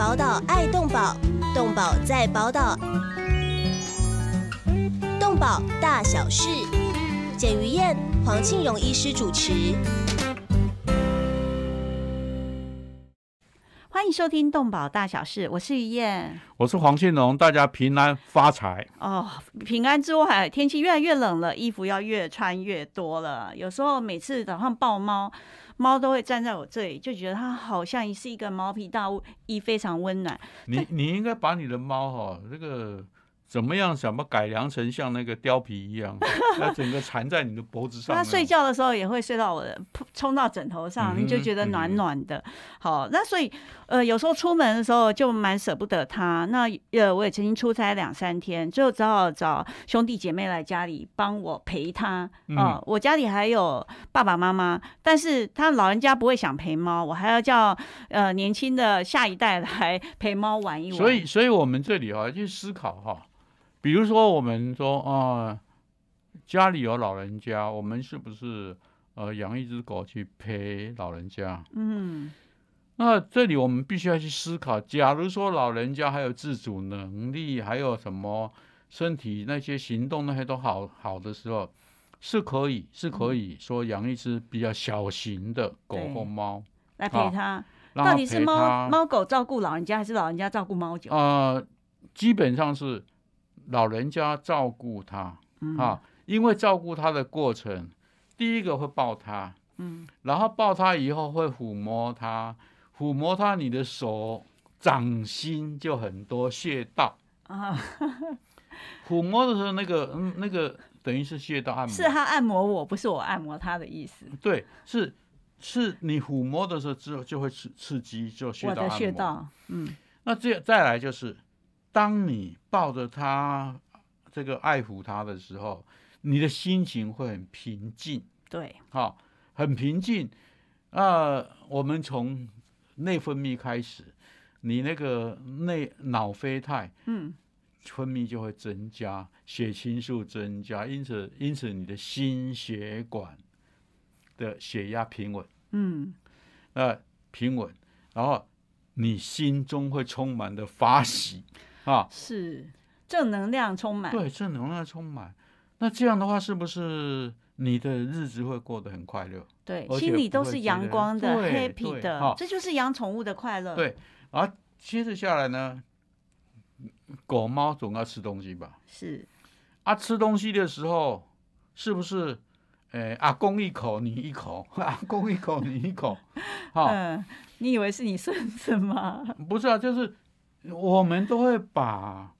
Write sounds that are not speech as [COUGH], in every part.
宝岛爱动宝，动宝在宝岛，动宝大小事，简于燕、黄庆荣医师主持。欢迎收听动宝大小事，我是于燕，我是黄庆荣，大家平安发财。哦，平安之海，天气越来越冷了，衣服要越穿越多了。有时候每次早上抱猫。猫都会站在我这里，就觉得它好像也是一个毛皮大物，非常温暖。你你应该把你的猫哈这个。怎么样？怎么改良成像那个貂皮一样？[LAUGHS] 那整个缠在你的脖子上。它睡觉的时候也会睡到我冲到枕头上，你就觉得暖暖的。好，那所以呃，有时候出门的时候就蛮舍不得它。那呃，我也曾经出差两三天，最后只好找兄弟姐妹来家里帮我陪它啊。我家里还有爸爸妈妈，但是他老人家不会想陪猫，我还要叫呃年轻的下一代来陪猫玩一玩。所以，所以我们这里啊，就思考哈。比如说，我们说啊，家里有老人家，我们是不是呃养一只狗去陪老人家？嗯，那这里我们必须要去思考：，假如说老人家还有自主能力，还有什么身体那些行动那些都好好的时候，是可以是可以说养一只比较小型的狗或猫来陪他。到底是猫猫狗照顾老人家，还是老人家照顾猫狗啊？基本上是。老人家照顾他，啊，因为照顾他的过程，第一个会抱他，嗯，然后抱他以后会抚摸他，抚摸他，你的手掌心就很多穴道啊。[LAUGHS] 抚摸的时候，那个，嗯，那个等于是穴道按摩。是他按摩我，不是我按摩他的意思。对，是，是你抚摸的时候之后就会刺刺激，就穴道按摩。我的穴道，嗯。那再再来就是。当你抱着他，这个爱护他的时候，你的心情会很平静。对，好，很平静。啊，我们从内分泌开始，你那个内脑啡肽，嗯，分泌就会增加，血清素增加，因此，因此你的心血管的血压平稳，嗯，啊，平稳。然后你心中会充满的发喜。啊，是正能量充满，对，正能量充满。那这样的话，是不是你的日子会过得很快乐？对，心里都是阳光的，happy 的，这就是养宠物的快乐。对，而接着下来呢，狗猫总要吃东西吧？是。啊，吃东西的时候，是不是？哎，阿公一口，你一口，[LAUGHS] 阿公一口，你一口。嗯，你以为是你孙子吗？不是啊，就是。我们都会把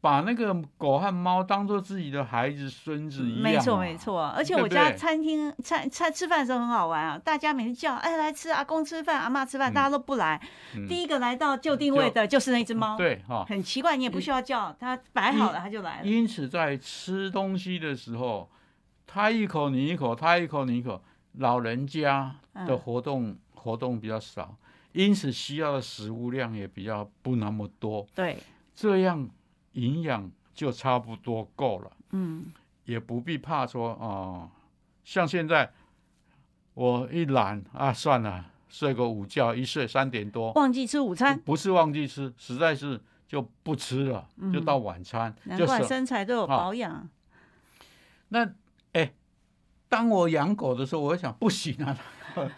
把那个狗和猫当做自己的孩子、孙子一样。没错，没错。而且我家餐厅餐餐吃饭时候很好玩啊，大家每次叫：“哎，来吃阿公吃饭，阿妈吃饭。”大家都不来，第一个来到就定位的就是那只猫。对啊，很奇怪，你也不需要叫它，摆好了它就来了。因此，在吃东西的时候，它一口你一口，它一口你一口。老人家的活动活动比较少。因此需要的食物量也比较不那么多，对，这样营养就差不多够了，嗯，也不必怕说哦，像现在我一懒啊，算了，睡个午觉，一睡三点多，忘记吃午餐，不是忘记吃，实在是就不吃了，就到晚餐，难怪身材都有保养。那哎，当我养狗的时候，我想不行啊。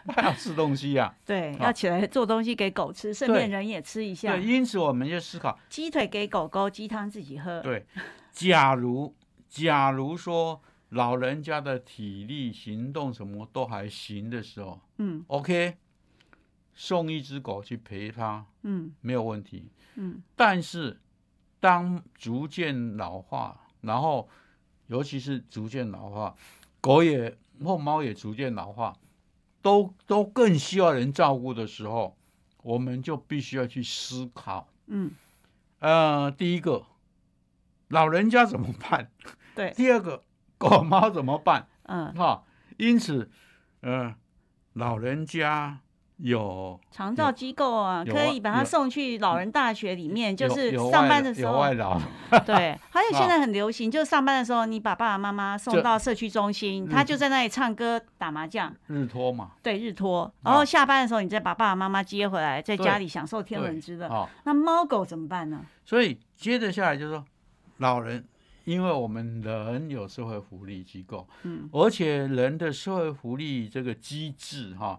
[LAUGHS] 要吃东西呀，对，要起来做东西给狗吃，顺便人也吃一下。对，因此我们就思考，鸡腿给狗狗，鸡汤自己喝。对，[LAUGHS] 假如假如说老人家的体力、行动什么都还行的时候，嗯，OK，送一只狗去陪他，嗯，没有问题，嗯。但是当逐渐老化，然后尤其是逐渐老化，狗也或猫也逐渐老化。都都更需要人照顾的时候，我们就必须要去思考。嗯，呃，第一个，老人家怎么办？[LAUGHS] 对，第二个，狗猫怎么办？嗯，哈，因此，呃，老人家。有长照机构啊，可以把他送去老人大学里面，就是上班的时候有外劳，[LAUGHS] 对，还有现在很流行，就是上班的时候你把爸爸妈妈送到社区中心，他就在那里唱歌、打麻将。日托嘛，对，日托。然后下班的时候，你再把爸爸妈妈接回来，在家里享受天伦之乐。那猫狗怎么办呢？所以接着下来就是说，老人，因为我们人有社会福利机构，嗯，而且人的社会福利这个机制，哈。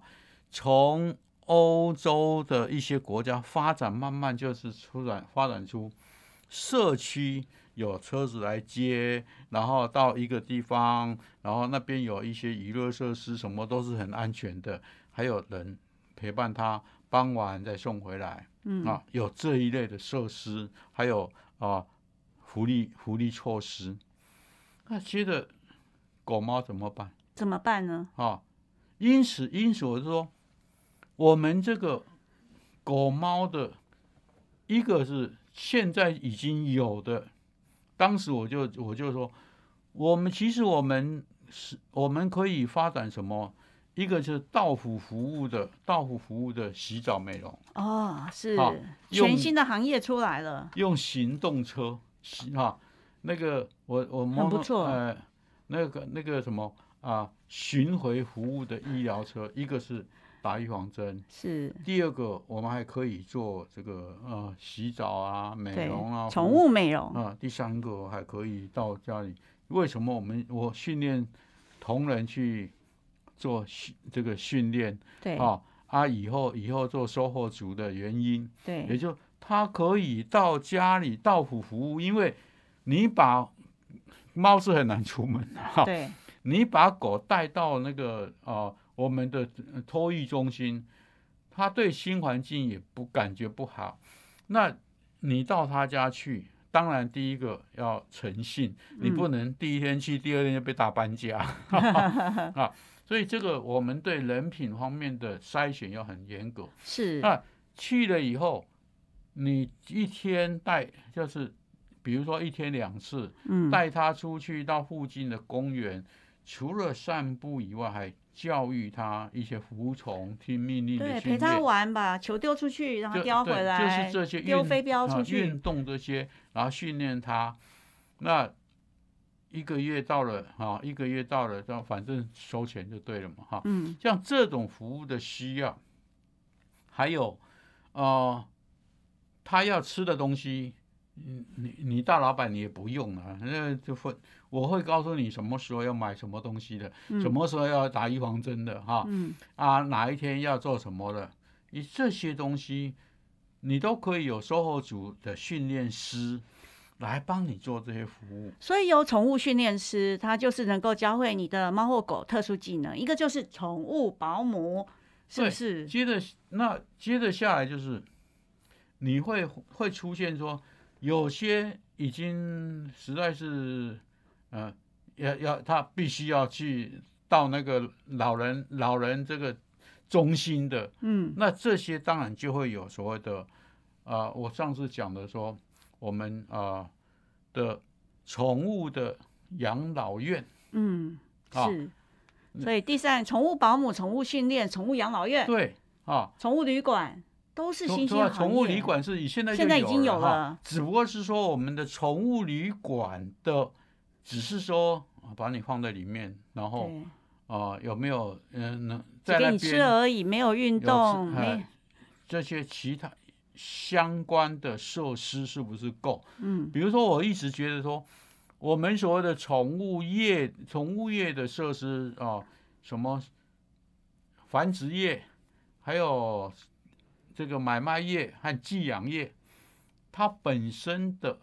从欧洲的一些国家发展，慢慢就是出展发展出社区有车子来接，然后到一个地方，然后那边有一些娱乐设施，什么都是很安全的，还有人陪伴他，傍晚再送回来。嗯啊，有这一类的设施，还有啊福利福利措施。那接着狗猫怎么办？怎么办呢？啊，因此因此我就说。我们这个狗猫的，一个是现在已经有的，当时我就我就说，我们其实我们是我们可以发展什么？一个是到户服务的，到户服务的洗澡美容。哦，是，全新的行业出来了。用行动车，行哈，那个我我们不错，呃，那个那个什么啊，巡回服务的医疗车，一个是。打预防针是第二个，我们还可以做这个呃洗澡啊美容啊宠物美容啊。第三个还可以到家里。为什么我们我训练同仁去做训这个训练？对啊，他以后以后做收货组的原因，对，也就他可以到家里到户服务，因为你把猫是很难出门的哈。对，你把狗带到那个呃。我们的托育中心，他对新环境也不感觉不好。那你到他家去，当然第一个要诚信，你不能第一天去，第二天就被打搬家 [LAUGHS] 啊。所以这个我们对人品方面的筛选要很严格。是。那去了以后，你一天带，就是比如说一天两次，嗯，带他出去到附近的公园，除了散步以外，还教育他一些服从听命令的训练，陪他玩吧，球丢出去让他叼回来，就是这些丢飞镖出去运动这些，然后训练他。那一个月到了哈，一个月到了，就反正收钱就对了嘛哈。嗯，像这种服务的需要，还有呃，他要吃的东西。你你你大老板你也不用啊，那就会我会告诉你什么时候要买什么东西的，什么时候要打预防针的哈，啊哪一天要做什么的，你这些东西你都可以有售后组的训练师来帮你做这些服务。所以有宠物训练师，他就是能够教会你的猫或狗特殊技能，一个就是宠物保姆，是不是？接着那接着下来就是你会会出现说。有些已经实在是，嗯，要要他必须要去到那个老人老人这个中心的，嗯，那这些当然就会有所谓的，啊，我上次讲的说，我们啊的宠物的养老院，嗯，是，所以第三，宠物保姆、宠物训练、宠物养老院，对，啊，宠物旅馆。都是新兴行业。宠物旅馆是以现在现在已经有了，只不过是说我们的宠物旅馆的，只是说把你放在里面，然后啊有没有嗯能？给你吃而已，没有运动没。这些其他相关的设施是不是够？嗯，比如说我一直觉得说，我们所谓的宠物业、宠物业的设施啊，什么繁殖业还有。这个买卖业和寄养业，它本身的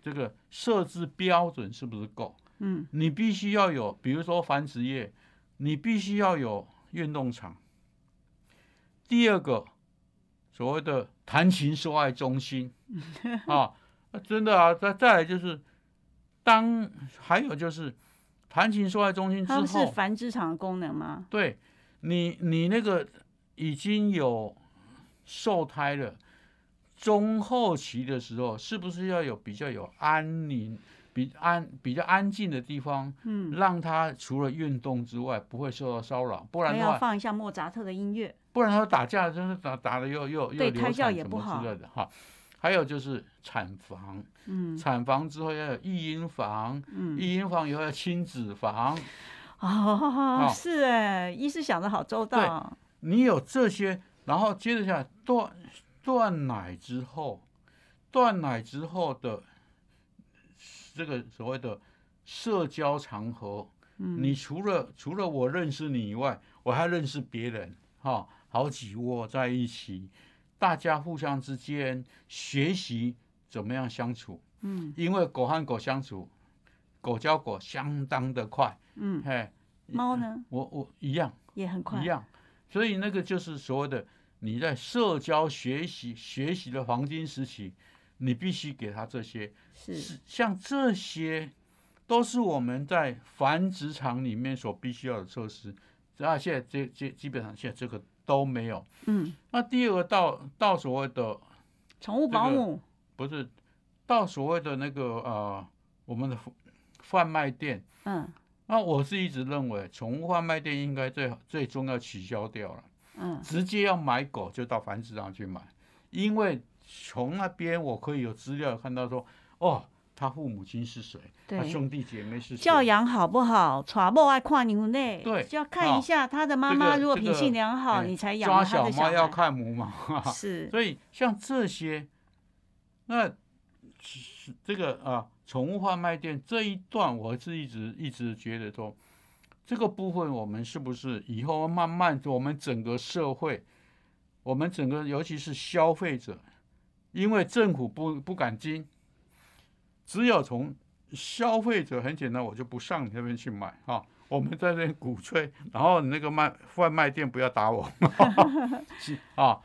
这个设置标准是不是够？嗯，你必须要有，比如说繁殖业，你必须要有运动场。第二个，所谓的谈情说爱中心 [LAUGHS] 啊，真的啊，再再来就是当还有就是谈情说爱中心之后，它是繁殖场的功能吗？对你，你那个已经有。受胎了，中后期的时候，是不是要有比较有安宁、比安比较安静的地方？嗯，让他除了运动之外，不会受到骚扰，不然要放一下莫扎特的音乐，不然他打架真的打打的又又又流产什么之类的哈。还有就是产房，嗯，产房之后要有育婴房，嗯，育婴房以后要亲子房，哦是哎，医师想的好周到，你有这些。然后接着下来断断奶之后，断奶之后的这个所谓的社交场合，你除了除了我认识你以外，我还认识别人哈，好几窝在一起，大家互相之间学习怎么样相处，嗯，因为狗和狗相处，狗教狗相当的快，嗯，嘿，猫呢？我我一样，也很快，一样。所以那个就是所谓的你在社交学习学习的黄金时期，你必须给他这些是像这些，都是我们在繁殖场里面所必须要的设施。那现在这这基本上现在这个都没有。嗯。那第二个到到所谓的宠物保姆不是到所谓的那个啊，我们的贩卖店。嗯。那我是一直认为，宠物贩卖店应该最最终要取消掉了。嗯，直接要买狗就到繁殖场去买，因为从那边我可以有资料看到说，哦，他父母亲是谁，兄弟姐妹是教养好不好，揣播爱跨牛内，对，就要看一下他的妈妈如果品性良好，你才养。抓小猫要看母猫，是。所以像这些，那这个啊。宠物贩卖店这一段，我是一直一直觉得说，这个部分我们是不是以后慢慢，我们整个社会，我们整个尤其是消费者，因为政府不不敢禁，只有从消费者很简单，我就不上你那边去买啊，我们在那边鼓吹，然后你那个卖贩卖店不要打我，[LAUGHS] 啊。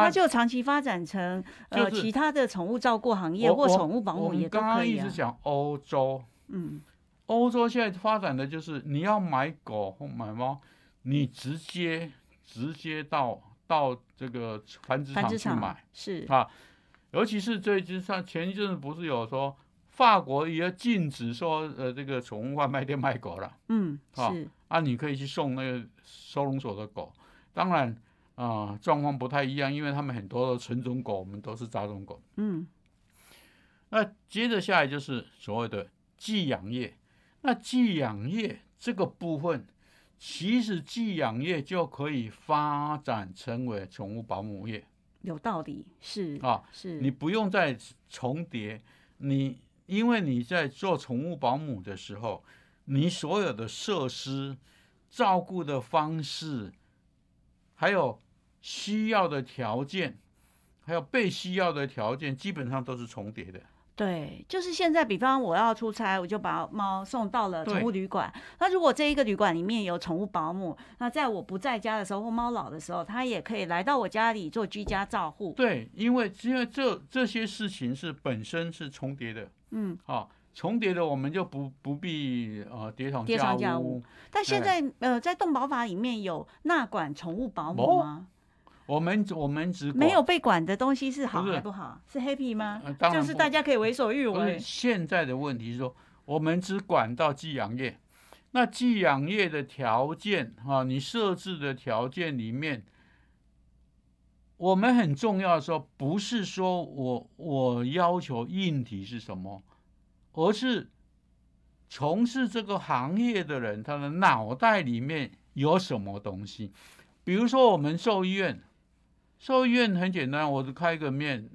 它就长期发展成呃其他的宠物照顾行业或宠物保姆也可以啊。刚刚一直讲欧洲，嗯，欧洲现在发展的就是你要买狗或买猫，你直接直接到到这个繁殖场去买是啊，尤其是最近像前一阵子不是有说法国也要禁止说呃这个宠物外卖店卖狗了，嗯，是啊，你可以去送那个收容所的狗，当然。啊，状况不太一样，因为他们很多的纯种狗，我们都是杂种狗。嗯，那接着下来就是所谓的寄养业。那寄养业这个部分，其实寄养业就可以发展成为宠物保姆业。有道理，是啊，是你不用再重叠。你因为你在做宠物保姆的时候，你所有的设施、照顾的方式，还有。需要的条件，还有被需要的条件，基本上都是重叠的。对，就是现在，比方我要出差，我就把猫送到了宠物旅馆。那如果这一个旅馆里面有宠物保姆，那在我不在家的时候或猫老的时候，它也可以来到我家里做居家照护。对，因为因为这这些事情是本身是重叠的。嗯，好，重叠的我们就不不必呃叠床叠床屋。但现在呃，在动保法里面有纳管宠物保姆吗？我们我们只没有被管的东西是好还是不好？是 happy 吗？就是大家可以为所欲为。现在的问题是说，我们只管到寄养业，那寄养业的条件啊，你设置的条件里面，我们很重要的时候，不是说我我要求硬体是什么，而是从事这个行业的人，他的脑袋里面有什么东西。比如说我们兽医院。兽医院很简单，我就开一个面，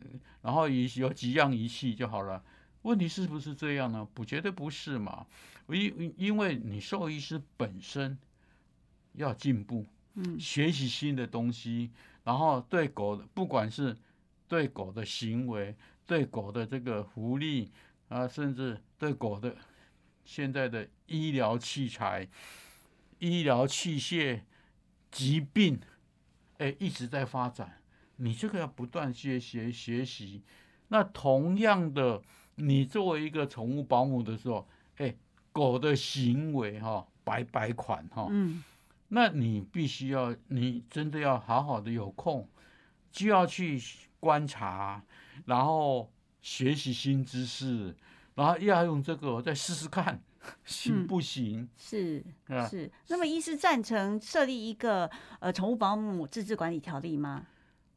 然后有有几样仪器就好了。问题是不是这样呢？不，绝对不是嘛。因因为你兽医师本身要进步，嗯，学习新的东西，然后对狗，不管是对狗的行为，对狗的这个福利啊，甚至对狗的现在的医疗器材、医疗器械、疾病，哎，一直在发展。你这个要不断学学学习，那同样的，你作为一个宠物保姆的时候，哎，狗的行为哈，摆摆款哈，嗯，那你必须要，你真的要好好的有空，就要去观察，然后学习新知识，然后要用这个再试试看 [LAUGHS] 行不行？是，是。那么，医师赞成设立一个呃宠物保姆自治管理条例吗？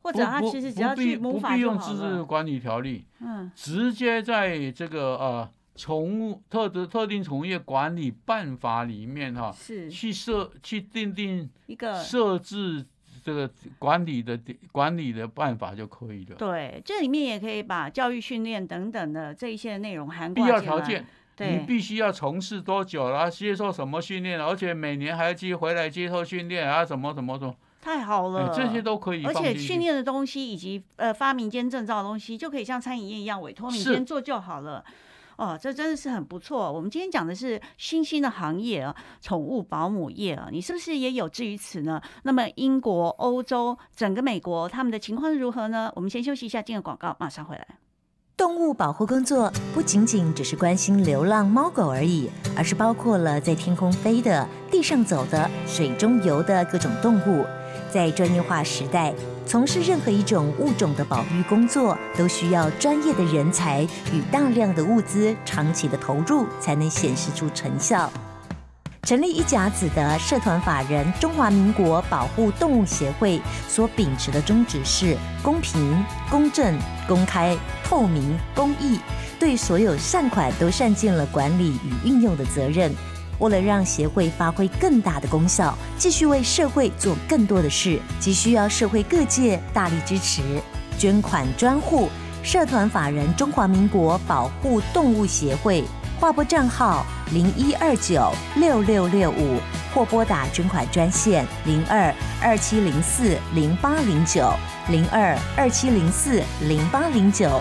或者他其实只要去，不必用《自治管理条例》，嗯，直接在这个呃从特特定从业管理办法里面哈，是去设去定定一个设置这个管理的管理的办法就可以了。对，这里面也可以把教育训练等等的这一些内容涵盖。必要条件，你必须要从事多久了，接受什么训练？而且每年还要去回来接受训练啊？什么什么什么？太好了，这些都可以，而且训练的东西以及呃发明证照的东西就可以像餐饮业一样委托民间做就好了。哦，这真的是很不错。我们今天讲的是新兴的行业啊，宠物保姆业啊，你是不是也有志于此呢？那么英国、欧洲、整个美国他们的情况如何呢？我们先休息一下，进个广告，马上回来。动物保护工作不仅仅只是关心流浪猫狗而已，而是包括了在天空飞的、地上走的、水中游的各种动物。在专业化时代，从事任何一种物种的保育工作，都需要专业的人才与大量的物资、长期的投入，才能显示出成效。成立一甲子的社团法人中华民国保护动物协会，所秉持的宗旨是公平、公正、公开、透明、公益，对所有善款都善尽了管理与运用的责任。为了让协会发挥更大的功效，继续为社会做更多的事，急需要社会各界大力支持。捐款专户：社团法人中华民国保护动物协会，划拨账号：零一二九六六六五，或拨打捐款专线：零二二七零四零八零九零二二七零四零八零九。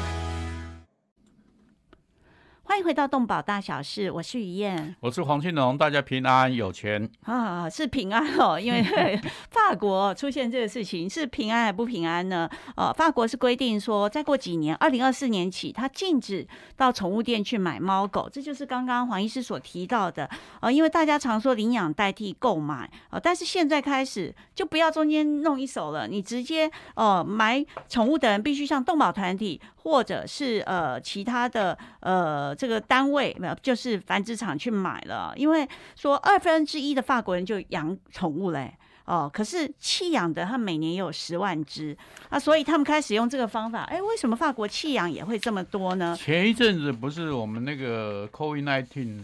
欢迎回到洞保大小事，我是于燕，我是黄庆龙，大家平安有钱啊，是平安哦。因为 [LAUGHS] 法国出现这个事情，是平安还不平安呢？呃，法国是规定说，再过几年，二零二四年起，它禁止到宠物店去买猫狗，这就是刚刚黄医师所提到的呃，因为大家常说领养代替购买呃，但是现在开始就不要中间弄一手了，你直接呃买宠物的人必须向洞保团体或者是呃其他的呃。这个单位没有，就是繁殖场去买了，因为说二分之一的法国人就养宠物嘞，哦，可是弃养的，他每年也有十万只啊，所以他们开始用这个方法。哎，为什么法国弃养也会这么多呢？前一阵子不是我们那个 COVID nineteen，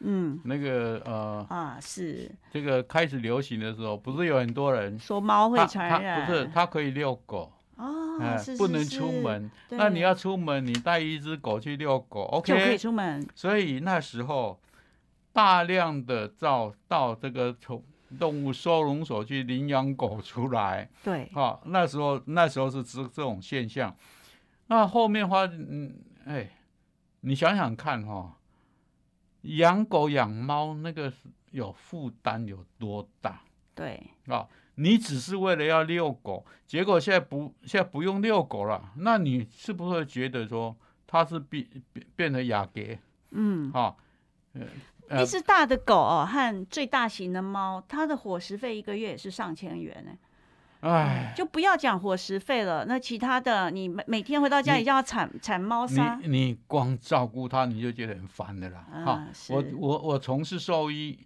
嗯，那个呃啊是这个开始流行的时候，不是有很多人说猫会传染，不是它可以遛狗。哦，不能出门。那你要出门，你带一只狗去遛狗，OK？就可以出门。所以那时候大量的到到这个从动物收容所去领养狗出来。对，哦，那时候那时候是这这种现象。那后面话，嗯，哎，你想想看哈，养狗养猫那个有负担有多大？对，啊。你只是为了要遛狗，结果现在不现在不用遛狗了，那你是不是会觉得说它是变变变成雅阁？嗯，好，嗯，一只大的狗哦，和最大型的猫，它的伙食费一个月也是上千元呢。哎，就不要讲伙食费了，那其他的你每每天回到家一定要铲铲猫砂，你光照顾它你就觉得很烦的啦。哈，我我我从事兽医。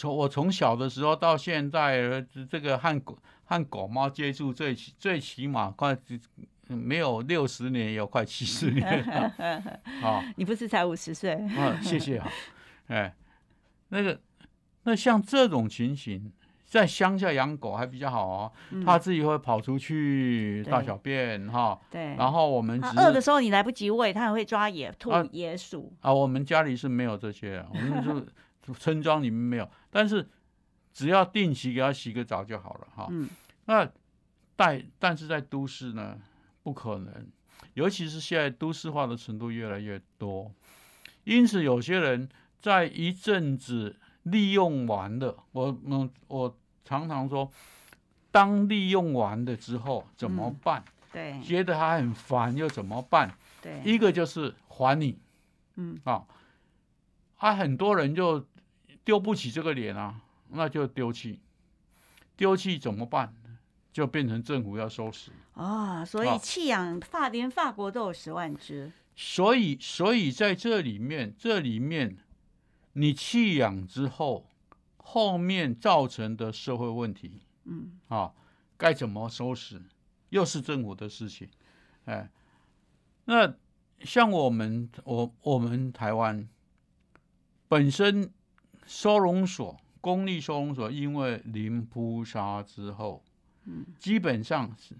从我从小的时候到现在，这个和狗和狗猫接触最最起码快没有六十年，有快七十年了。[LAUGHS] 好，你不是才五十岁？啊，谢谢啊。[LAUGHS] 哎，那个，那像这种情形，在乡下养狗还比较好哦，它自己会跑出去大小便哈。对。然后我们饿的时候，你来不及喂，它还会抓野兔、野鼠。啊，我们家里是没有这些，我们 [LAUGHS] 就。村庄里面没有，但是只要定期给他洗个澡就好了哈。嗯。那但但是在都市呢，不可能，尤其是现在都市化的程度越来越多，因此有些人在一阵子利用完了，我嗯，我常常说，当利用完了之后怎么办？对。觉得他很烦又怎么办？对。一个就是还你。嗯。啊，啊，很多人就。丢不起这个脸啊，那就丢弃，丢弃怎么办？就变成政府要收拾啊。所以弃养法连法国都有十万只。所以，所以在这里面，这里面你弃养之后，后面造成的社会问题，嗯，啊，该怎么收拾，又是政府的事情。哎，那像我们，我我们台湾本身。收容所，公立收容所，因为零扑杀之后，嗯，基本上是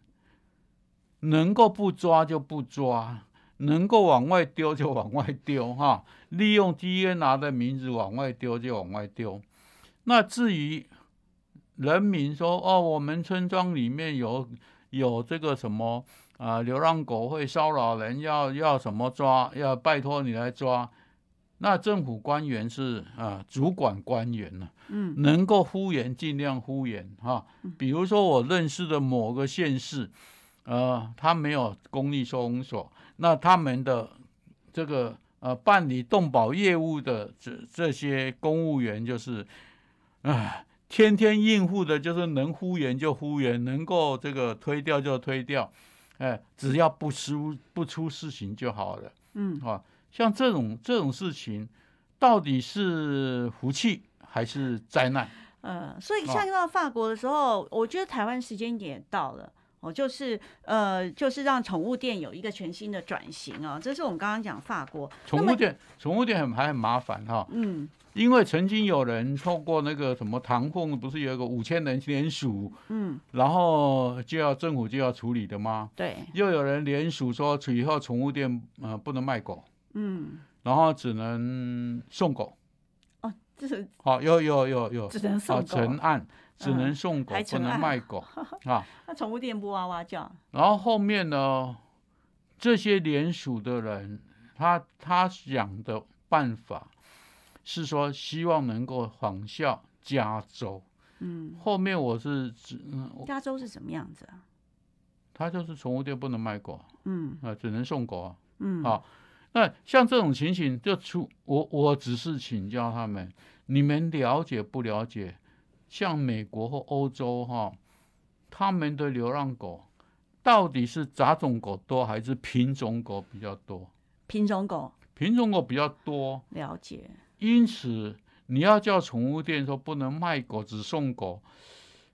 能够不抓就不抓，能够往外丢就往外丢，哈，利用基耶拿的名字往外丢就往外丢。那至于人民说，哦，我们村庄里面有有这个什么啊，流浪狗会骚扰人，要要什么抓？要拜托你来抓。那政府官员是啊，主管官员呢，嗯，能够敷衍尽量敷衍哈。比如说我认识的某个县市，呃，他没有公立收容所，那他们的这个呃办理动保业务的这这些公务员就是，啊，天天应付的就是能敷衍就敷衍，能够这个推掉就推掉，哎，只要不出不出事情就好了，嗯，啊。像这种这种事情，到底是福气还是灾难？嗯，所以像到法国的时候，我觉得台湾时间点到了哦，就是呃，就是让宠物店有一个全新的转型啊，这是我们刚刚讲法国宠物店，宠物店很还很麻烦哈，嗯，因为曾经有人透过那个什么唐凤，不是有一个五千人联署，嗯，然后就要政府就要处理的吗？对，又有人联署说以后宠物店呃不能卖狗。嗯，然后只能送狗哦，这是好，有有有有，只能送狗，成案只能送狗，不能卖狗啊。那宠物店不哇哇叫。然后后面呢，这些联署的人，他他想的办法是说，希望能够仿效加州。嗯，后面我是只加州是什么样子啊？他就是宠物店不能卖狗，嗯，啊，只能送狗，嗯，好。那像这种情形，就出我我只是请教他们，你们了解不了解？像美国或欧洲哈，他们的流浪狗到底是杂种狗多，还是品种狗比较多？品种狗，品种狗比较多。了解。因此，你要叫宠物店说不能卖狗，只送狗，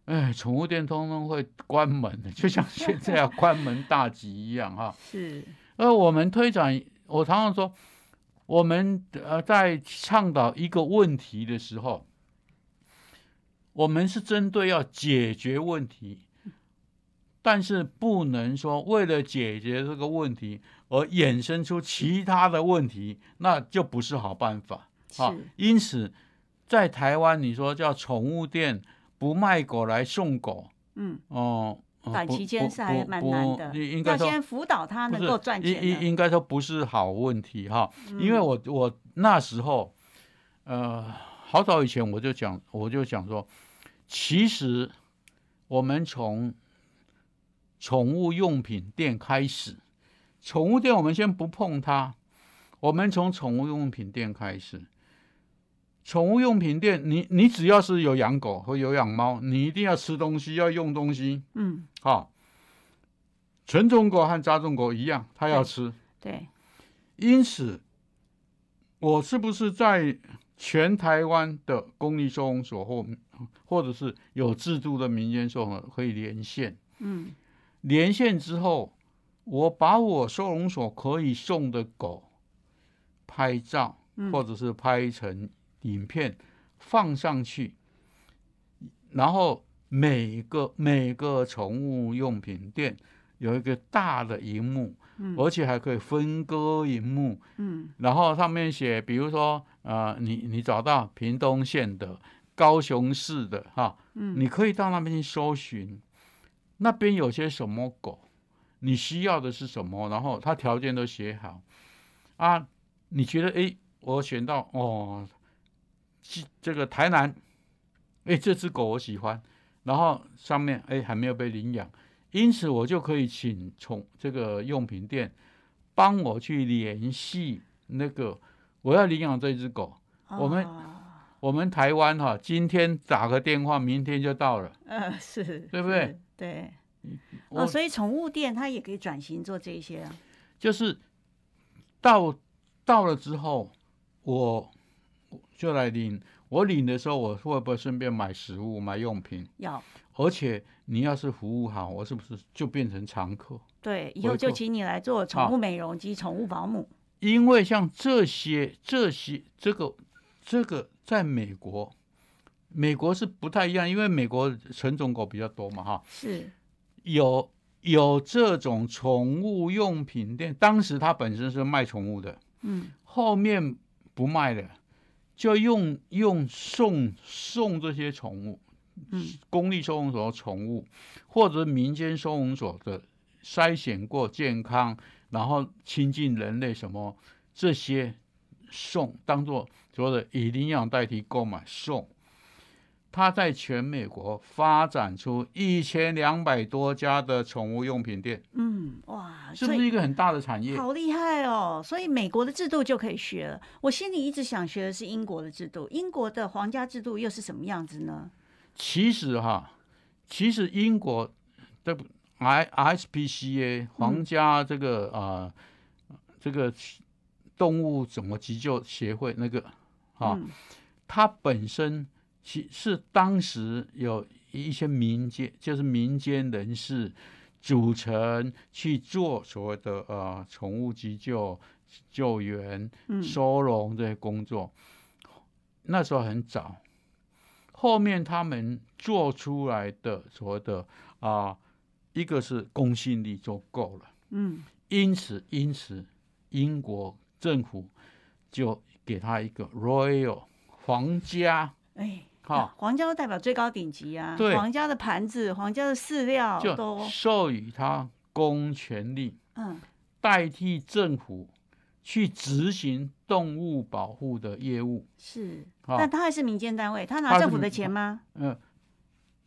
哎，宠物店通通会关门的，就像现在要关门大吉一样哈。[LAUGHS] 是。而我们推展。我常常说，我们呃在倡导一个问题的时候，我们是针对要解决问题，但是不能说为了解决这个问题而衍生出其他的问题，那就不是好办法啊。因此，在台湾，你说叫宠物店不卖狗来送狗，嗯，哦。短期间是还蛮难的，应要先辅导他能够赚钱。应应应该说不是好问题哈，因为我我那时候，呃，好早以前我就讲我就讲说，其实我们从宠物用品店开始，宠物店我们先不碰它，我们从宠物用品店开始。宠物用品店，你你只要是有养狗和有养猫，你一定要吃东西，要用东西。嗯，好，纯种狗和杂种狗一样，它要吃。对，因此，我是不是在全台湾的公立收容所或或者是有制度的民间收容可以连线？嗯，连线之后，我把我收容所可以送的狗拍照，或者是拍成。影片放上去，然后每个每个宠物用品店有一个大的荧幕，嗯，而且还可以分割荧幕，嗯，然后上面写，比如说，呃，你你找到屏东县的、高雄市的，哈，嗯，你可以到那边去搜寻，那边有些什么狗，你需要的是什么，然后它条件都写好，啊，你觉得，哎，我选到，哦。这个台南，哎，这只狗我喜欢，然后上面哎还没有被领养，因此我就可以请宠这个用品店帮我去联系那个我要领养这只狗。我们我们台湾哈，今天打个电话，明天就到了。嗯，是，对不对？对。哦，所以宠物店它也可以转型做这些啊。就是到到了之后，我。就来领，我领的时候，我会不会顺便买食物、买用品？要，而且你要是服务好，我是不是就变成常客？对，以后就请你来做宠物美容及宠物保姆。因为像这些、这些、这个、这个，在美国，美国是不太一样，因为美国纯种狗比较多嘛，哈，是有有这种宠物用品店，当时它本身是卖宠物的，嗯，后面不卖了。就用用送送这些宠物，嗯，公立收容所宠物或者民间收容所的筛选过健康，然后亲近人类什么这些送，当做所谓的以领养代替购买送。他在全美国发展出一千两百多家的宠物用品店。嗯，哇，是不是一个很大的产业？好厉害哦！所以美国的制度就可以学了。我心里一直想学的是英国的制度。英国的皇家制度又是什么样子呢？其实哈，其实英国的 I S P C A 皇家这个啊，这个动物怎么急救协会那个啊，它本身。其是当时有一些民间，就是民间人士组成去做所谓的啊宠物急救、救援、收容这些工作。那时候很早，后面他们做出来的所谓的啊，一个是公信力就够了。嗯，因此，因此英国政府就给他一个 Royal 皇家。哎。好，皇家都代表最高顶级啊，皇家的盘子、皇家的饲料都授予他公权力，嗯，代替政府去执行动物保护的业务是。好，但他还是民间单位，他拿政府的钱吗？呃，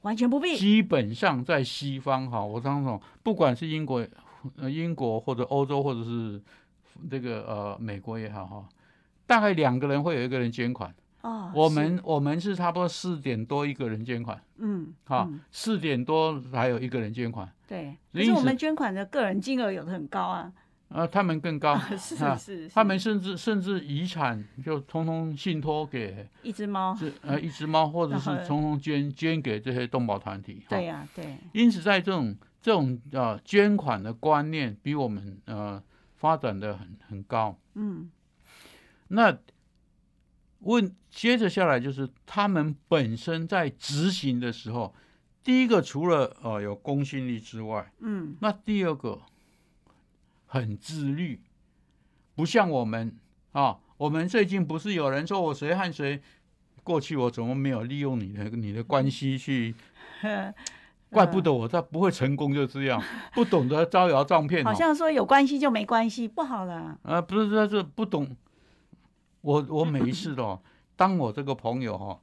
完全不必。基本上在西方，哈，我刚说，不管是英国、英国或者欧洲，或者是这个呃美国也好，哈，大概两个人会有一个人捐款。哦，我们我们是差不多四点多一个人捐款，嗯，好，四点多还有一个人捐款，对，因此我们捐款的个人金额有的很高啊，啊，他们更高，是是是，他们甚至甚至遗产就通通信托给一只猫，呃，一只猫，或者是通通捐捐给这些动保团体，对呀，对，因此在这种这种呃捐款的观念比我们呃发展的很很高，嗯，那。问，接着下来就是他们本身在执行的时候，第一个除了呃有公信力之外，嗯，那第二个很自律，不像我们啊，我们最近不是有人说我谁和谁，过去我怎么没有利用你的你的关系去，[LAUGHS] 怪不得我他不会成功，就这样，不懂得招摇撞骗，好像说有关系就没关系，不好了，啊，不是说是不懂。我我每一次哦，当我这个朋友哈，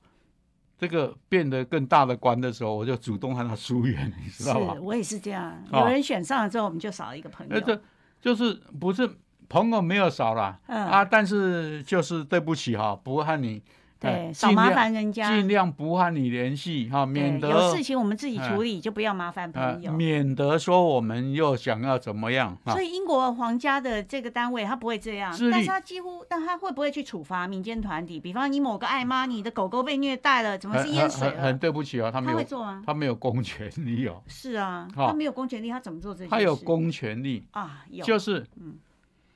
这个变得更大的官的时候，我就主动和他疏远，你知道吧？我也是这样，有人选上了之后，我们就少了一个朋友。这就是不是朋友没有少了啊，但是就是对不起哈，不和你。对，少麻烦人家，尽量不和你联系哈，免得有事情我们自己处理，就不要麻烦朋友，免得说我们又想要怎么样。所以英国皇家的这个单位他不会这样，但是他几乎，但他会不会去处罚民间团体？比方你某个爱妈，你的狗狗被虐待了，怎么是淹死？很对不起哦，他会做吗？他没有公权力哦。[LAUGHS] 是啊，他没有公权力，他怎么做这些？他有公权力啊，有，就是嗯，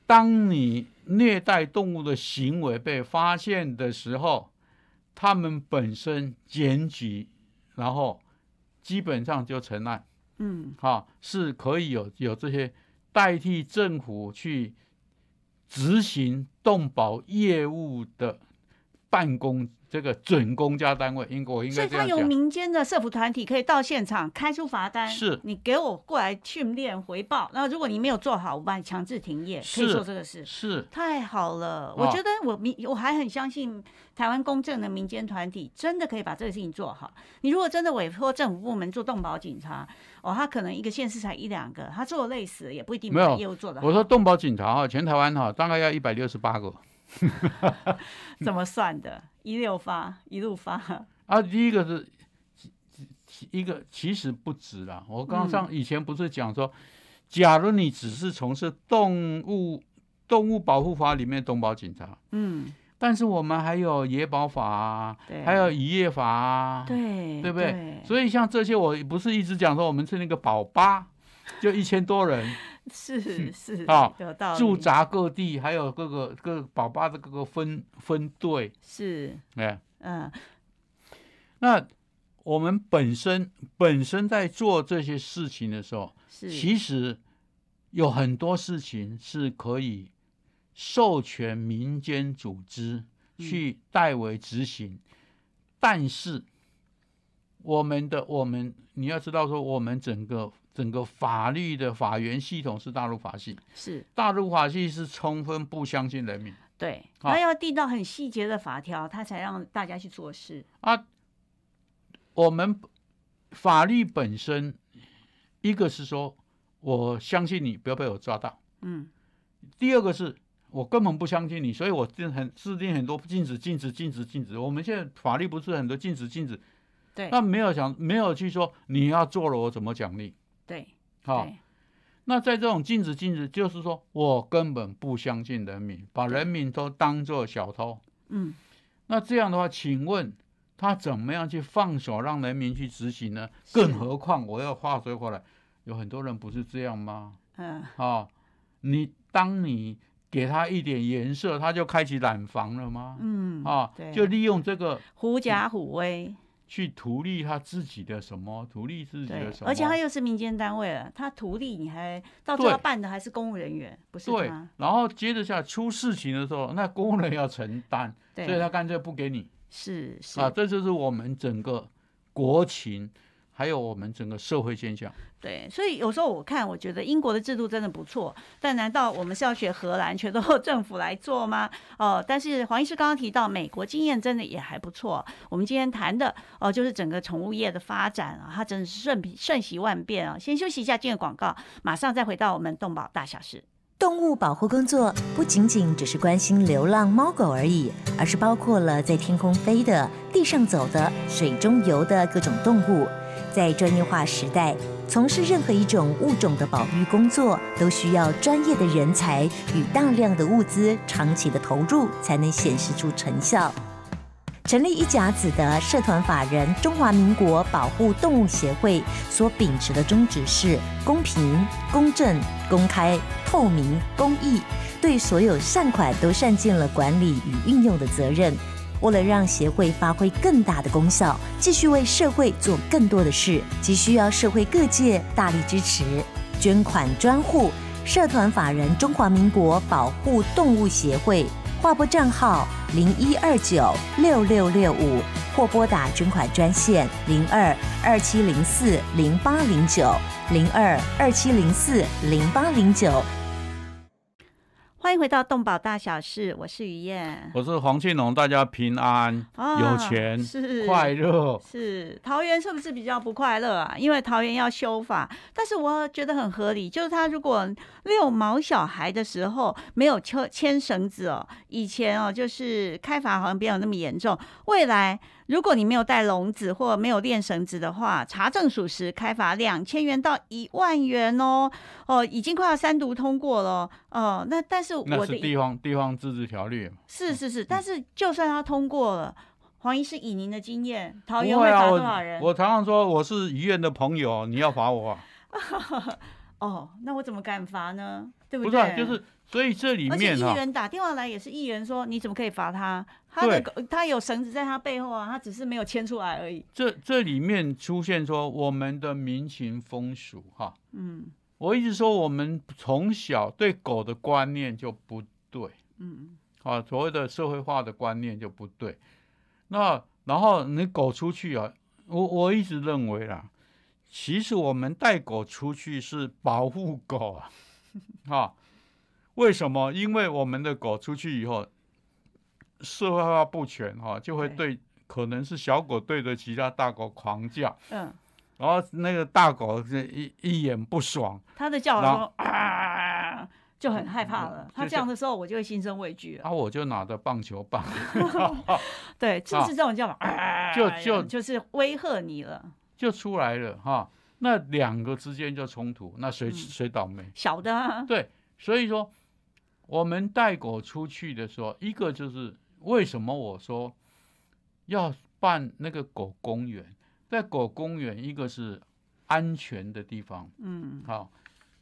当你虐待动物的行为被发现的时候。他们本身检举，然后基本上就成案。嗯，哈，是可以有有这些代替政府去执行动保业务的。办公这个准公家单位，英国应该所以，他有民间的社福团体可以到现场开出罚单。是，你给我过来训练回报。那如果你没有做好，我把你强制停业，可以做这个事。是，太好了，我觉得我民我还很相信台湾公正的民间团体，真的可以把这个事情做好。你如果真的委托政府部门做动保警察，哦，他可能一个县市才一两个，他做累死也不一定没有做到。我说动保警察哈，全台湾哈，大概要一百六十八个。[LAUGHS] 怎么算的？一六发一路发。啊，第一个是，一个其实不止啦。我刚上以前不是讲说，假如你只是从事动物动物保护法里面动保警察，嗯，但是我们还有野保法啊，还有渔业法啊，对，对不对？所以像这些，我不是一直讲说我们是那个保八，就一千多人。是是啊，有道理。驻扎各地，还有各个各宝爸的各个分分队。是，哎，嗯。那我们本身本身在做这些事情的时候，是其实有很多事情是可以授权民间组织去代为执行，但是我们的我们，你要知道说我们整个。整个法律的法源系统是大陆法系，是大陆法系是充分不相信人民，对，他要定到很细节的法条，他才让大家去做事。啊，我们法律本身，一个是说我相信你，不要被我抓到，嗯。第二个是我根本不相信你，所以我定很制定很多禁止、禁止、禁止、禁止。我们现在法律不是很多禁止、禁止，对，那没有想没有去说你要做了，我怎么奖励？对，好，那在这种禁止禁止，就是说我根本不相信人民，把人民都当做小偷，嗯，那这样的话，请问他怎么样去放手让人民去执行呢？更何况，我要话说回来，有很多人不是这样吗？嗯，啊，你当你给他一点颜色，他就开启染房了吗？嗯，啊，就利用这个狐假虎威。去图利他自己的什么？图利自己的什么？而且他又是民间单位了，他图利你还到最后办的还是公务人员，不是？对。然后接着下出事情的时候，那公务人要承担，所以他干脆不给你。是是啊，这就是我们整个国情。还有我们整个社会现象，对，所以有时候我看，我觉得英国的制度真的不错，但难道我们是要学荷兰，全都 [LAUGHS] 政府来做吗？哦，但是黄医师刚刚提到美国经验真的也还不错。我们今天谈的哦，就是整个宠物业的发展啊，它真的是瞬瞬息万变啊。先休息一下，进入广告，马上再回到我们动保大小事。动物保护工作不仅仅只是关心流浪猫狗而已，而是包括了在天空飞的、地上走的、水中游的各种动物。在专业化时代，从事任何一种物种的保育工作，都需要专业的人才与大量的物资、长期的投入，才能显示出成效。成立一甲子的社团法人中华民国保护动物协会，所秉持的宗旨是公平、公正、公开、透明、公益，对所有善款都善尽了管理与运用的责任。为了让协会发挥更大的功效，继续为社会做更多的事，急需要社会各界大力支持。捐款专户：社团法人中华民国保护动物协会，划拨账号零一二九六六六五，或拨打捐款专线零二二七零四零八零九零二二七零四零八零九。欢迎回到《动保大小事》，我是于燕，我是黄庆龙，大家平安、有钱、快乐。是桃园是不是比较不快乐啊？因为桃园要修法，但是我觉得很合理，就是他如果。六毛小孩的时候没有牵牵绳子哦，以前哦就是开罚好像没有那么严重。未来如果你没有带笼子或没有链绳子的话，查证属实，开罚两千元到一万元哦哦，已经快要三读通过了。哦。那但是我的地方地方自治条例是是是，但是就算他通过了，黄医师以您的经验，桃园会罚少人，我常常说我是医院的朋友，你要罚我。啊。[LAUGHS] 哦，那我怎么敢罚呢？对不对？不是，就是所以这里面，而且议员打电话来也是议员说，你怎么可以罚他？他的狗，他有绳子在他背后啊，他只是没有牵出来而已。这这里面出现说我们的民情风俗哈，嗯，我一直说我们从小对狗的观念就不对，嗯，啊，所谓的社会化的观念就不对。那然后你狗出去啊，我我一直认为啦。其实我们带狗出去是保护狗啊，啊？[LAUGHS] 为什么？因为我们的狗出去以后社会化不全啊，就会对可能是小狗对着其他大狗狂叫，嗯，然后那个大狗一一眼不爽，它的叫声啊，就很害怕了。它叫的时候，我就会心生畏惧。啊，我就拿着棒球棒，[LAUGHS] 对，就是这种叫法啊，就就就是威吓你了。就出来了哈，那两个之间就冲突，那谁谁倒霉？小的。对，所以说我们带狗出去的时候，一个就是为什么我说要办那个狗公园？在狗公园，一个是安全的地方，嗯，好，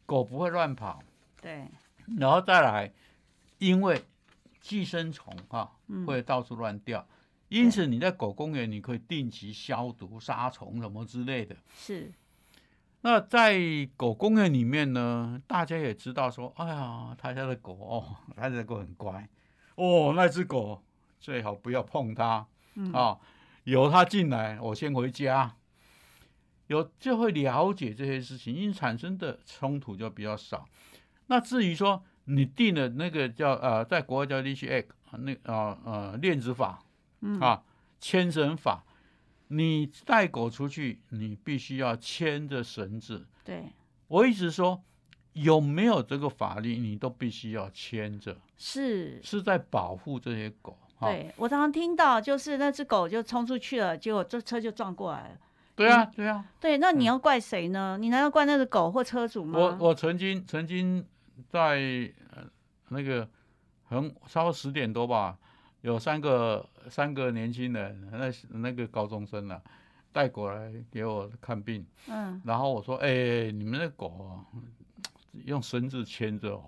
狗不会乱跑，对，然后再来，因为寄生虫哈会到处乱掉。因此，你在狗公园，你可以定期消毒、杀虫什么之类的是。那在狗公园里面呢，大家也知道说，哎呀，他家的狗，哦，[LAUGHS] 他家的狗很乖哦，那只狗最好不要碰它啊，由它进来，我先回家。有就会了解这些事情，因为产生的冲突就比较少。那至于说你定的那个叫呃，在国外叫 leash egg，那啊呃链子法。啊，牵绳法，你带狗出去，你必须要牵着绳子。对我一直说，有没有这个法律，你都必须要牵着。是是在保护这些狗。对我常常听到，就是那只狗就冲出去了，结果这车就撞过来了。对啊，对啊。对，那你要怪谁呢？你难道怪那只狗或车主吗？我我曾经曾经在那个很差不多十点多吧，有三个。三个年轻人，那那个高中生啊，带过来给我看病。嗯，然后我说：“哎，你们那狗用绳子牵着哦，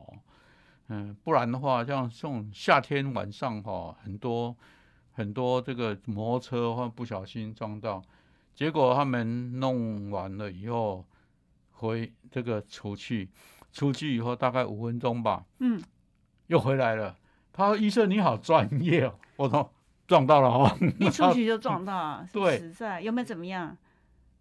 嗯，不然的话，像这种夏天晚上哈，很多很多这个摩托车或不小心撞到，结果他们弄完了以后，回这个出去，出去以后大概五分钟吧，嗯，又回来了。他说：‘医生你好专业哦，我说：“撞到了哈，一出去就撞到，[LAUGHS] 对，实在有没有怎么样？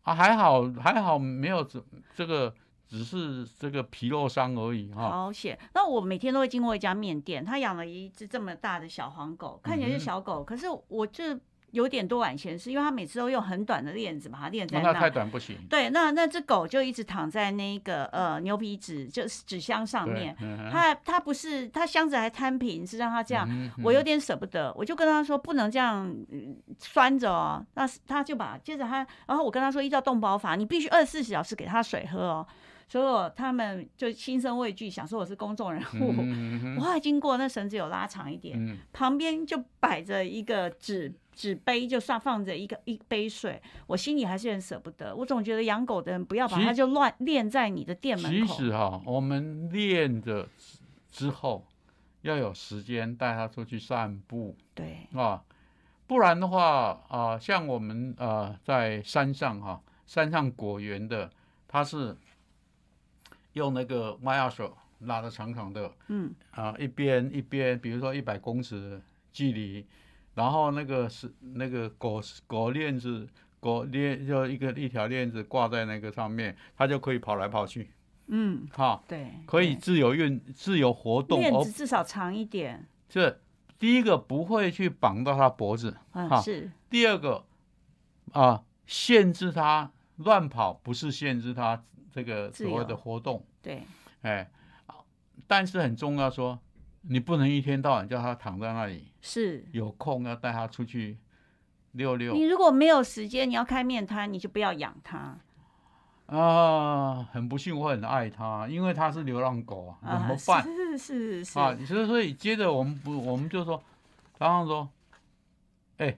啊，还好还好没有，这这个只是这个皮肉伤而已哈。好险！那我每天都会经过一家面店，他养了一只这么大的小黄狗，看起来是小狗，可是我就有点多管闲事，因为他每次都用很短的链子把它链在那。那太短不行。对，那那只狗就一直躺在那个呃牛皮纸就是纸箱上面。它它不是，它箱子还摊平，是让它这样。我有点舍不得，我就跟他说不能这样拴着哦。那他就把接着他，然后我跟他说依照动包法，你必须二十四小时给他水喝哦。所以他们就心生畏惧，想说我是公众人物。[LAUGHS] 我还经过那绳子有拉长一点，旁边就摆着一个纸纸杯，就算放着一个一杯水。我心里还是很舍不得，我总觉得养狗的人不要把它就乱练在你的店门口。其实哈，我们练的之后要有时间带它出去散步，对啊，不然的话啊，像我们呃在山上哈，山上果园的它是。用那个麦亚手拉的长长的，嗯啊，一边一边，比如说一百公尺距离，然后那个是那个狗狗链子，狗链就一个一条链子挂在那个上面，它就可以跑来跑去，嗯，好，对，可以自由运、自由活动。链子至少长一点。这第一个不会去绑到他脖子，啊是。第二个啊，限制他乱跑，不是限制他这个所谓的活动。对，哎，但是很重要，说你不能一天到晚叫他躺在那里，是，有空要带他出去遛遛。你如果没有时间，你要开面摊，你就不要养它。啊，很不幸，我很爱它，因为它是流浪狗啊，怎么办？是是是啊，所以所以接着我们不，我们就说，刚刚说，哎，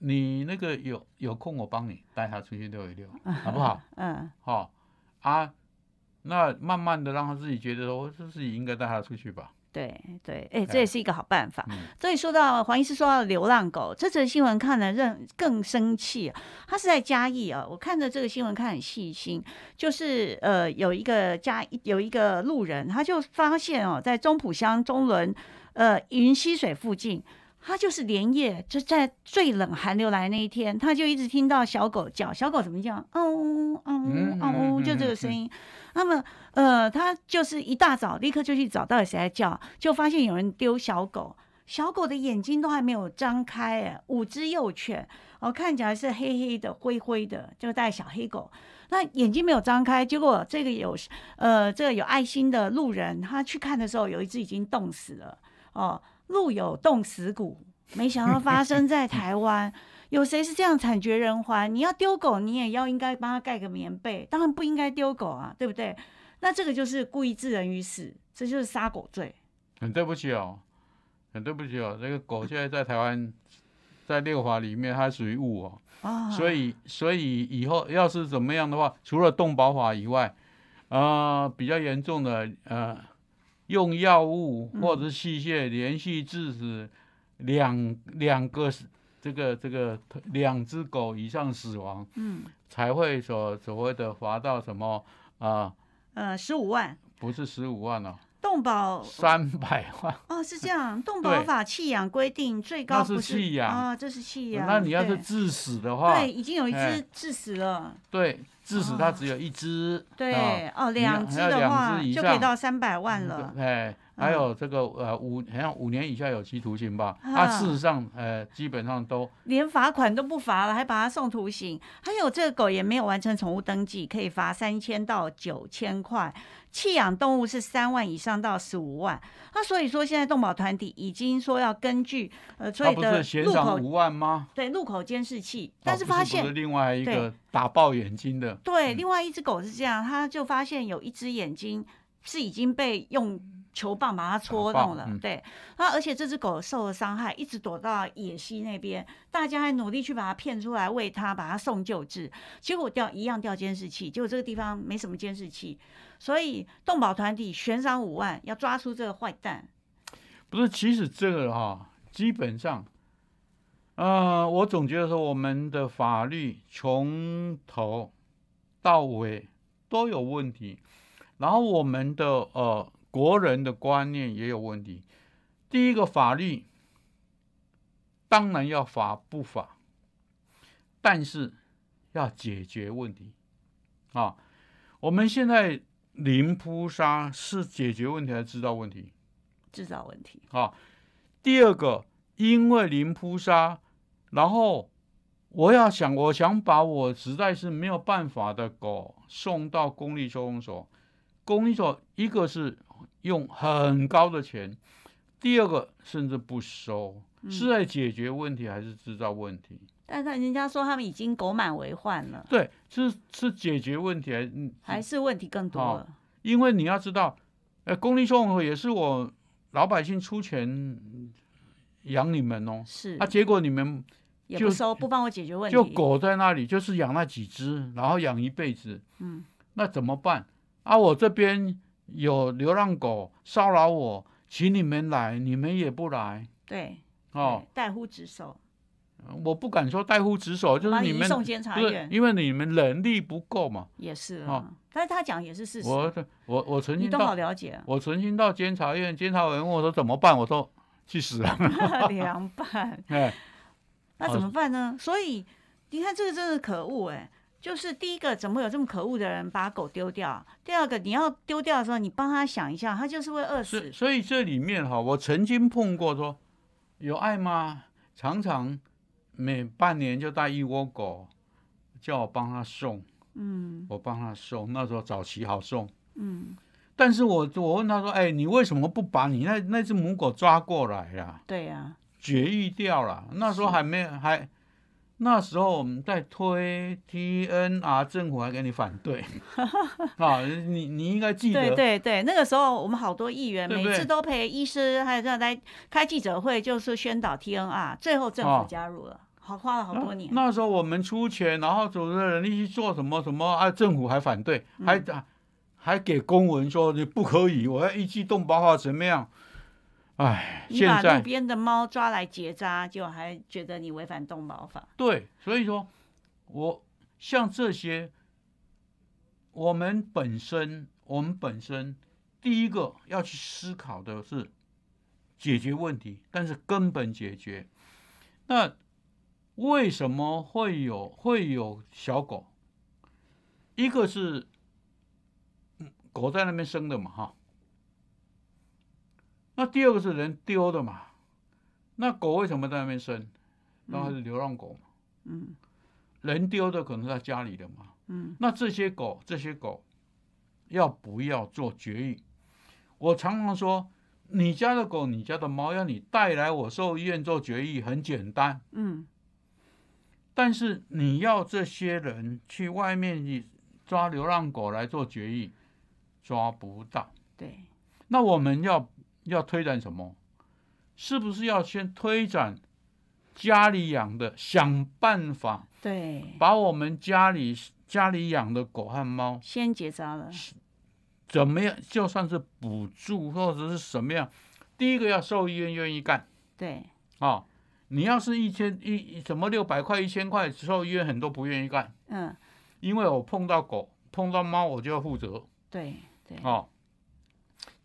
你那个有有空我帮你带他出去遛一遛，好不好？[LAUGHS] 嗯，好啊。那慢慢的让他自己觉得哦，是自己应该带他出去吧。对对，哎，这也是一个好办法。所以说到黄医师说到流浪狗，这则新闻看了让更生气。他是在嘉义啊，我看着这个新闻看很细心，就是呃有一个嘉义有一个路人，他就发现哦，在中埔乡中仑呃云溪水附近，他就是连夜就在最冷寒流来那一天，他就一直听到小狗叫，小狗怎么叫？嗯嗯嗯就这个声音。那么，呃，他就是一大早立刻就去找，到底谁在叫？就发现有人丢小狗，小狗的眼睛都还没有张开，哎，五只幼犬，哦，看起来是黑黑的、灰灰的，就带小黑狗，那眼睛没有张开。结果这个有，呃，这个有爱心的路人，他去看的时候，有一只已经冻死了，哦，路有冻死骨。没想到发生在台湾，有谁是这样惨绝人寰？你要丢狗，你也要应该帮他盖个棉被。当然不应该丢狗啊，对不对？那这个就是故意致人于死，这就是杀狗罪。很对不起哦，很对不起哦。这个狗现在在台湾，在六法里面它属于物哦，所以所以以后要是怎么样的话，除了动保法以外，呃，比较严重的呃，用药物或者器械连续致死。两两个这个这个两只狗以上死亡，嗯，才会所所谓的罚到什么啊？呃，十五万？不是十五万哦，动保三百万。哦，是这样，[LAUGHS] 动保法弃养规定最高是弃养啊，这是弃养。那你要是致死的话，对，已经有一只致死了。对，致死它只有一只。对，哦，两只的话就给到三百万了。哎。还有这个呃五好像五年以下有期徒刑吧，那事实上呃基本上都连罚款都不罚了，还把它送徒刑。还有这个狗也没有完成宠物登记，可以罚三千到九千块。弃养动物是三万以上到十五万。那所以说现在动保团体已经说要根据呃所有的路口五万吗？对，路口监视器，但是发现是另外一个打爆眼睛的。对，另外一只狗是这样，他就发现有一只眼睛是已经被用。球棒把它戳动了，对，那而且这只狗受了伤害，一直躲到野溪那边。大家还努力去把它骗出来，喂它，把它送救治。结果掉一样掉监视器，结果这个地方没什么监视器，所以动保团体悬赏五万要抓出这个坏蛋。不是，其实这个哈，基本上，啊，我总觉得说我们的法律从头到尾都有问题，然后我们的呃。国人的观念也有问题。第一个法律当然要法不法，但是要解决问题啊。我们现在零扑杀是解决问题还是制造问题？制造问题。好，第二个，因为零扑杀，然后我要想，我想把我实在是没有办法的狗送到公立收容所，公立所一个是。用很高的钱，第二个甚至不收，是在解决问题还是制造问题？但是人家说他们已经狗满为患了。对，是是解决问题，还是问题更多？因为你要知道，呃，公立收容也是我老百姓出钱养你们哦。是啊，结果你们也不收，不帮我解决问题，就狗在那里，就是养那几只，然后养一辈子。嗯，那怎么办？啊，我这边。有流浪狗骚扰我，请你们来，你们也不来。对，哦，代夫职守，我不敢说代夫职守，就是你们，察院，因为你们能力不够嘛。也是啊，但是他讲也是事实。我我我曾经到都好了解，我曾经到监察院，监察委员问我说怎么办，我说去死啊。凉拌。哎，那怎么办呢？所以你看这个真是可恶哎。就是第一个，怎么有这么可恶的人把狗丢掉？第二个，你要丢掉的时候，你帮他想一下，他就是会饿死。所以这里面哈，我曾经碰过说，有爱吗？常常每半年就带一窝狗，叫我帮他送。嗯，我帮他送，那时候早期好送。嗯，但是我我问他说，哎，你为什么不把你那那只母狗抓过来呀？对啊，绝育掉了，那时候还没还。那时候我们在推 TNR，政府还给你反对 [LAUGHS] 啊！你你应该记得，对对对，那个时候我们好多议员每次都陪医师，还有在开记者会，就是宣导 TNR。最后政府加入了，好花了好多年。那时候我们出钱，然后组织人力去做什么什么啊？政府还反对，还还给公文说你不可以，我要一激动把话怎么样？哎，你把路边的猫抓来结扎，就还觉得你违反动保法？对，所以说，我像这些，我们本身，我们本身第一个要去思考的是解决问题，但是根本解决，那为什么会有会有小狗？一个是狗在那边生的嘛，哈。那第二个是人丢的嘛？那狗为什么在那边生？当还是流浪狗嘛。嗯，人丢的可能在家里的嘛。嗯，那这些狗，这些狗要不要做绝育？我常常说，你家的狗、你家的猫要你带来我兽医院做绝育，很简单。嗯。但是你要这些人去外面去抓流浪狗来做绝育，抓不到。对。那我们要。要推展什么？是不是要先推展家里养的，想办法对，把我们家里家里养的狗和猫先结扎了？怎么样？就算是补助或者是什么样？第一个要兽医院愿意干，对啊，你要是一千一什么六百块一千块，兽医院很多不愿意干，嗯，因为我碰到狗碰到猫我就要负责，对对哦。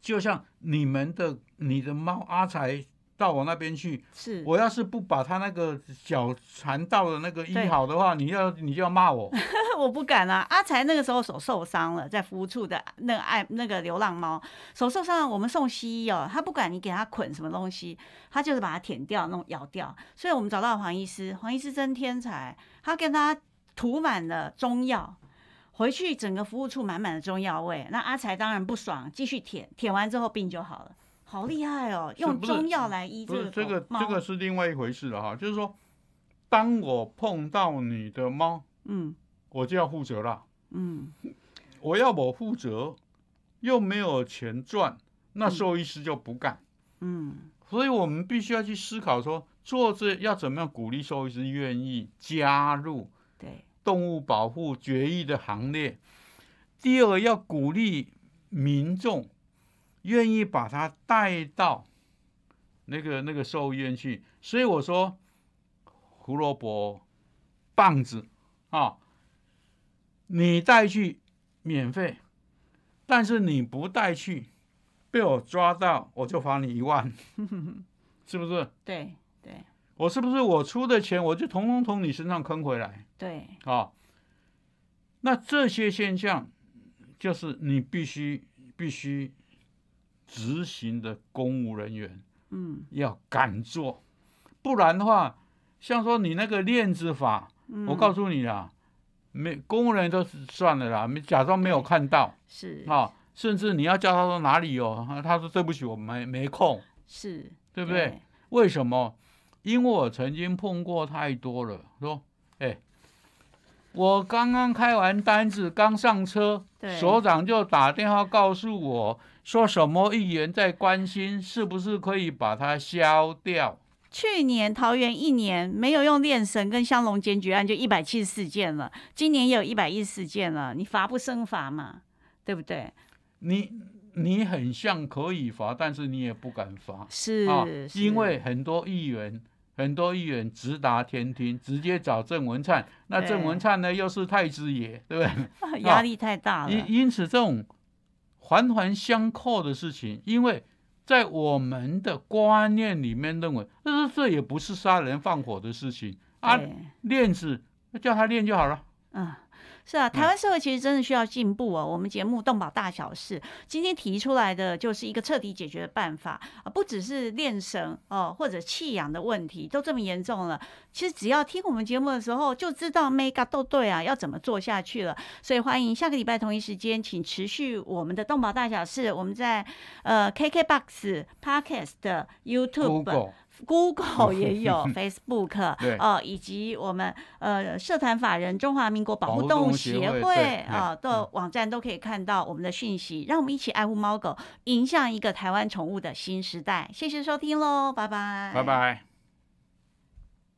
就像你们的你的猫阿才到我那边去，是我要是不把他那个脚缠到的那个医好的话，你要你就要骂我，[LAUGHS] 我不敢啊。阿才那个时候手受伤了，在服务处的那个爱那个流浪猫手受伤，我们送西医哦，他不管你给他捆什么东西，他就是把它舔掉、弄咬掉。所以我们找到黄医师，黄医师真天才，他跟他涂满了中药。回去整个服务处满满的中药味，那阿才当然不爽，继续舔舔完之后病就好了，好厉害哦！用中药来医这个是这个这个是另外一回事了哈。就是说，当我碰到你的猫，嗯，我就要负责了，嗯，[LAUGHS] 我要我负责，又没有钱赚，那兽医师就不干，嗯，所以我们必须要去思考说，做这要怎么样鼓励兽医师愿意加入。动物保护决议的行列。第二，要鼓励民众愿意把它带到那个那个兽医院去。所以我说，胡萝卜棒子啊，你带去免费，但是你不带去，被我抓到，我就罚你一万，是不是？对 [LAUGHS] 对。我是不是我出的钱，我就统统从你身上坑回来？对，啊，那这些现象，就是你必须必须执行的公务人员，嗯，要敢做，不然的话，像说你那个链子法，我告诉你啦，没公务人员都是算了啦，假装没有看到，是啊，甚至你要叫他说哪里哦，他说对不起，我没没空，是，对不对？为什么？因为我曾经碰过太多了，说，哎，我刚刚开完单子，刚上车，所长就打电话告诉我，说什么议员在关心，是不是可以把它消掉？去年桃园一年没有用炼神跟香龙检举案就一百七十四件了，今年也有一百一十四件了，你罚不生罚嘛，对不对？你你很像可以罚，但是你也不敢罚，是啊，因为很多议员。很多议员直达天听，直接找郑文灿。那郑文灿呢，又是太子爷，对不对？[LAUGHS] 压力太大了。因因此，这种环环相扣的事情，因为在我们的观念里面认为，这这也不是杀人放火的事情啊，链子叫他链就好了。嗯。是啊，台湾社会其实真的需要进步哦。我们节目《动保大小事》今天提出来的就是一个彻底解决的办法啊，不只是练神哦或者弃养的问题都这么严重了。其实只要听我们节目的时候就知道，每个都对啊，要怎么做下去了。所以欢迎下个礼拜同一时间，请持续我们的《动保大小事》，我们在呃 KKBOX、Podcast、YouTube。Google [LAUGHS] 也有 [LAUGHS] Facebook，哦，以及我们呃社团法人中华民国保护动物协会啊的网站都可以看到我们的讯息。让我们一起爱护猫狗，迎向一个台湾宠物的新时代。谢谢收听喽，拜拜，拜拜。